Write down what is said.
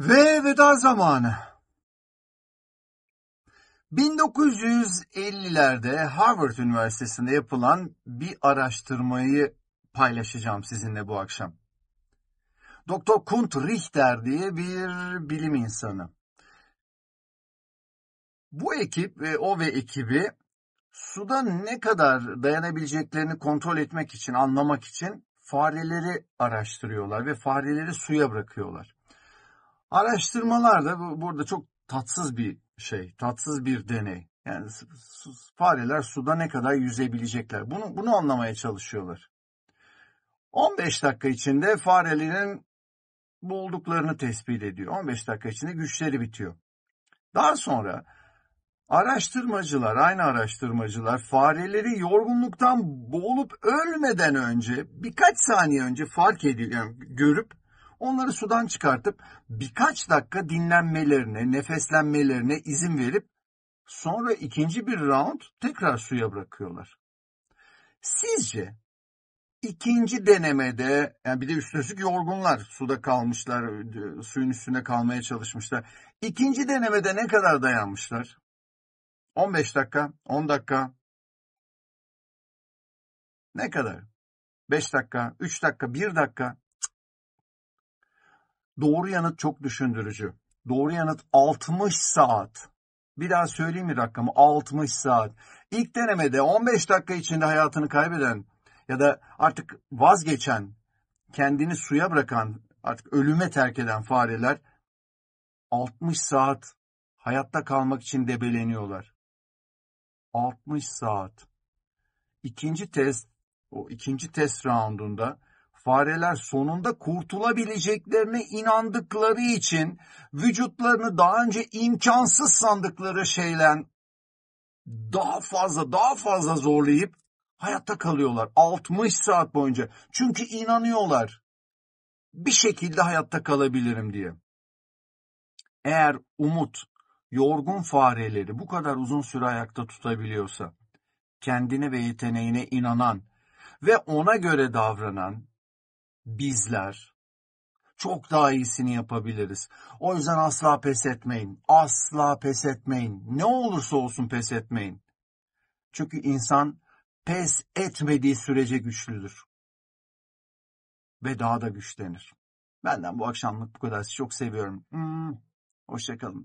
Ve veda zamanı. 1950'lerde Harvard Üniversitesi'nde yapılan bir araştırmayı paylaşacağım sizinle bu akşam. Doktor Kunt Richter diye bir bilim insanı. Bu ekip ve o ve ekibi suda ne kadar dayanabileceklerini kontrol etmek için, anlamak için fareleri araştırıyorlar ve fareleri suya bırakıyorlar. Araştırmalarda bu, burada çok tatsız bir şey, tatsız bir deney. Yani fareler suda ne kadar yüzebilecekler. Bunu, bunu anlamaya çalışıyorlar. 15 dakika içinde farelerin bulduklarını tespit ediyor. 15 dakika içinde güçleri bitiyor. Daha sonra araştırmacılar, aynı araştırmacılar fareleri yorgunluktan boğulup ölmeden önce birkaç saniye önce fark ediyor, yani görüp Onları sudan çıkartıp birkaç dakika dinlenmelerine, nefeslenmelerine izin verip sonra ikinci bir round tekrar suya bırakıyorlar. Sizce ikinci denemede yani bir de üstüne yorgunlar suda kalmışlar, suyun üstünde kalmaya çalışmışlar. İkinci denemede ne kadar dayanmışlar? 15 dakika, 10 dakika. Ne kadar? 5 dakika, 3 dakika, 1 dakika. Doğru yanıt çok düşündürücü. Doğru yanıt 60 saat. Bir daha söyleyeyim mi rakamı? 60 saat. İlk denemede 15 dakika içinde hayatını kaybeden ya da artık vazgeçen, kendini suya bırakan, artık ölüme terk eden fareler 60 saat hayatta kalmak için debeleniyorlar. 60 saat. İkinci test, o ikinci test raundunda fareler sonunda kurtulabileceklerine inandıkları için vücutlarını daha önce imkansız sandıkları şeyle daha fazla daha fazla zorlayıp hayatta kalıyorlar 60 saat boyunca. Çünkü inanıyorlar bir şekilde hayatta kalabilirim diye. Eğer umut yorgun fareleri bu kadar uzun süre ayakta tutabiliyorsa kendine ve yeteneğine inanan ve ona göre davranan bizler çok daha iyisini yapabiliriz. O yüzden asla pes etmeyin. Asla pes etmeyin. Ne olursa olsun pes etmeyin. Çünkü insan pes etmediği sürece güçlüdür. Ve daha da güçlenir. Benden bu akşamlık bu kadar. Sizi çok seviyorum. Hmm. Hoşçakalın.